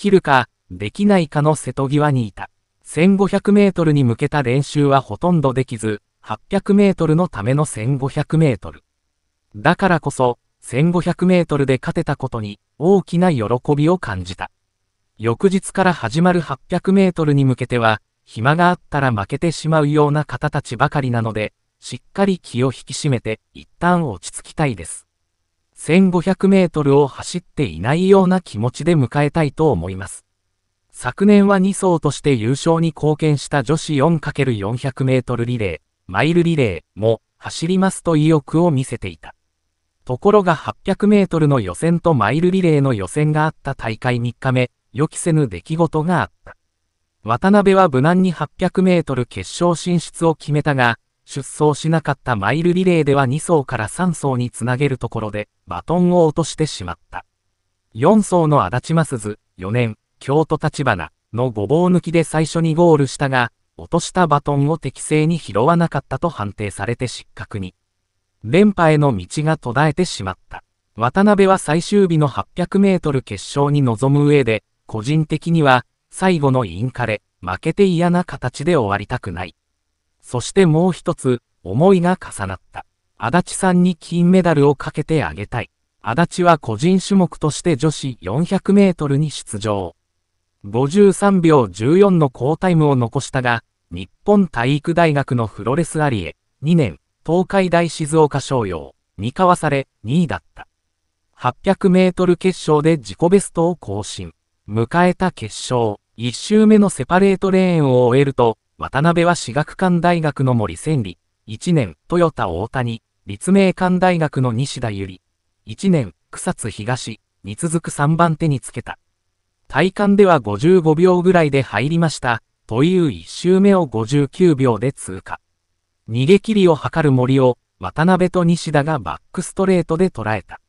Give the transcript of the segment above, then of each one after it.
切るか、できないかの瀬戸際にいた。1500メートルに向けた練習はほとんどできず、800メートルのための1500メートル。だからこそ、1500メートルで勝てたことに大きな喜びを感じた。翌日から始まる800メートルに向けては、暇があったら負けてしまうような方たちばかりなので、しっかり気を引き締めて、一旦落ち着きたいです。1500メートルを走っていないような気持ちで迎えたいと思います。昨年は2走として優勝に貢献した女子 4×400 メートルリレー、マイルリレーも走りますと意欲を見せていた。ところが800メートルの予選とマイルリレーの予選があった大会3日目、予期せぬ出来事があった。渡辺は無難に800メートル決勝進出を決めたが、出走しなかったマイルリレーでは2走から3走につなげるところで、バトンを落としてしまった。4走の足立真鈴、4年、京都立花のごぼう抜きで最初にゴールしたが、落としたバトンを適正に拾わなかったと判定されて失格に。連覇への道が途絶えてしまった。渡辺は最終日の800メートル決勝に臨む上で、個人的には、最後のインカレ、負けて嫌な形で終わりたくない。そしてもう一つ、思いが重なった。足立さんに金メダルをかけてあげたい。足立は個人種目として女子400メートルに出場。53秒14の好タイムを残したが、日本体育大学のフロレスアリエ、2年、東海大静岡商用、にかわされ2位だった。800メートル決勝で自己ベストを更新。迎えた決勝、1周目のセパレートレーンを終えると、渡辺は私学館大学の森千里、1年、豊田大谷、立命館大学の西田由里、1年、草津東、に続く3番手につけた。体感では55秒ぐらいで入りました、という1周目を59秒で通過。逃げ切りを図る森を、渡辺と西田がバックストレートで捉えた。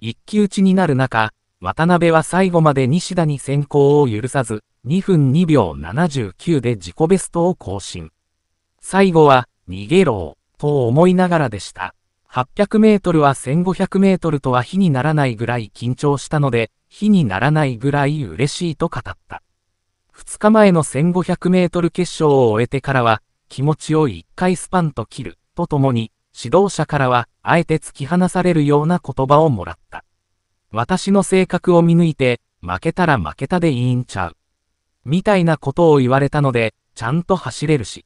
一騎打ちになる中、渡辺は最後まで西田に先行を許さず、2分2秒79で自己ベストを更新。最後は、逃げろと思いながらでした。800メートルは1500メートルとは火にならないぐらい緊張したので、火にならないぐらい嬉しいと語った。2日前の1500メートル決勝を終えてからは、気持ちを1回スパンと切る、とともに、指導者からは、あえて突き放されるような言葉をもらった。私の性格を見抜いて、負けたら負けたでいいんちゃう。みたいなことを言われたので、ちゃんと走れるし。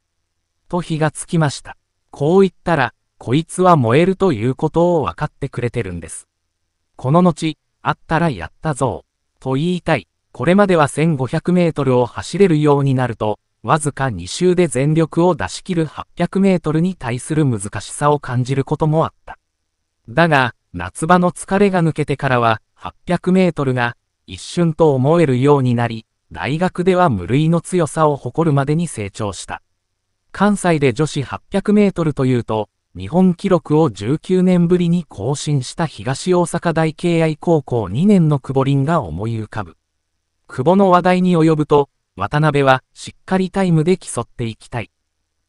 と火がつきました。こう言ったら、こいつは燃えるということを分かってくれてるんです。この後、あったらやったぞ、と言いたい。これまでは1500メートルを走れるようになると、わずか2周で全力を出し切る800メートルに対する難しさを感じることもあった。だが、夏場の疲れが抜けてからは、800メートルが一瞬と思えるようになり、大学では無類の強さを誇るまでに成長した。関西で女子800メートルというと、日本記録を19年ぶりに更新した東大阪大敬愛高校2年の久保林が思い浮かぶ。久保の話題に及ぶと、渡辺はしっかりタイムで競っていきたい。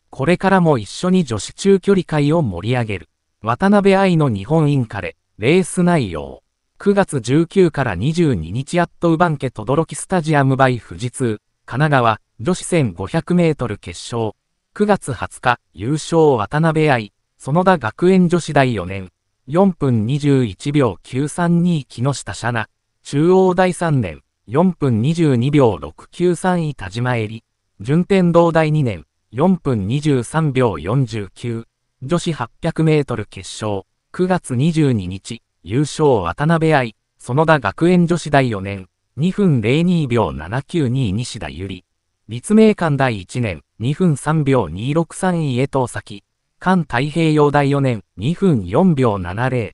これからも一緒に女子中距離界を盛り上げる。渡辺愛の日本インカレ、レース内容。9月19から22日アットウバンケドロキスタジアムバイ富士通、神奈川、女子1500メートル決勝。9月20日、優勝渡辺愛、園田学園女子大4年。4分21秒932木下シャナ。中央大3年、4分22秒693位田島えり。順天堂大2年、4分23秒49。女子800メートル決勝。9月22日。優勝渡辺愛、園田学園女子大4年、2分02秒792西田ゆり。立命館第1年、2分3秒263位へと先、環太平洋第4年、2分4秒70、